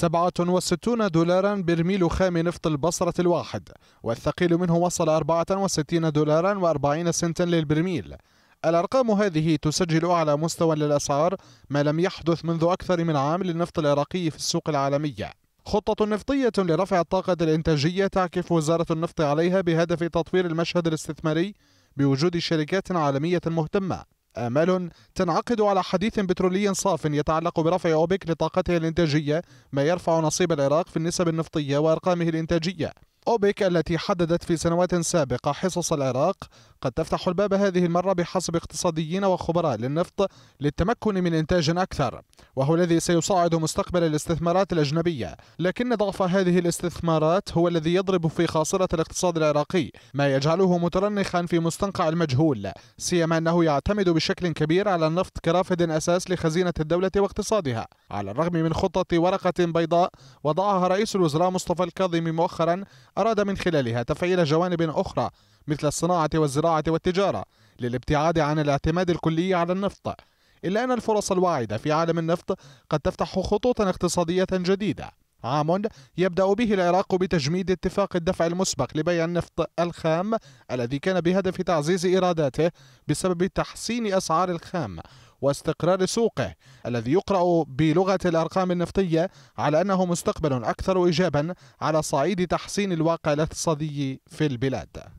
67 دولارا برميل خام نفط البصرة الواحد والثقيل منه وصل 64 دولارا و40 سنتا للبرميل الأرقام هذه تسجل أعلى مستوى للأسعار ما لم يحدث منذ أكثر من عام للنفط العراقي في السوق العالمية خطة نفطية لرفع الطاقة الإنتاجية تعكف وزارة النفط عليها بهدف تطوير المشهد الاستثماري بوجود شركات عالمية مهتمة آمال تنعقد على حديث بترولي صاف يتعلق برفع أوبك لطاقتها الإنتاجية ما يرفع نصيب العراق في النسب النفطية وأرقامه الإنتاجية أوبك التي حددت في سنوات سابقة حصص العراق قد تفتح الباب هذه المرة بحسب اقتصاديين وخبراء للنفط للتمكن من إنتاج أكثر وهو الذي سيصعد مستقبل الاستثمارات الأجنبية لكن ضعف هذه الاستثمارات هو الذي يضرب في خاصرة الاقتصاد العراقي ما يجعله مترنخا في مستنقع المجهول سيما أنه يعتمد بشكل كبير على النفط كرافد أساس لخزينة الدولة واقتصادها على الرغم من خطة ورقة بيضاء وضعها رئيس الوزراء مصطفى الكاظمي مؤخرا أراد من خلالها تفعيل جوانب أخرى مثل الصناعة والزراعة والتجارة للابتعاد عن الاعتماد الكلي على النفط إلا أن الفرص الواعدة في عالم النفط قد تفتح خطوطا اقتصادية جديدة عام يبدأ به العراق بتجميد اتفاق الدفع المسبق لبيع النفط الخام الذي كان بهدف تعزيز إيراداته بسبب تحسين أسعار الخام واستقرار سوقه الذي يقرأ بلغة الأرقام النفطية على أنه مستقبل أكثر إيجابا على صعيد تحسين الواقع الاقتصادي في البلاد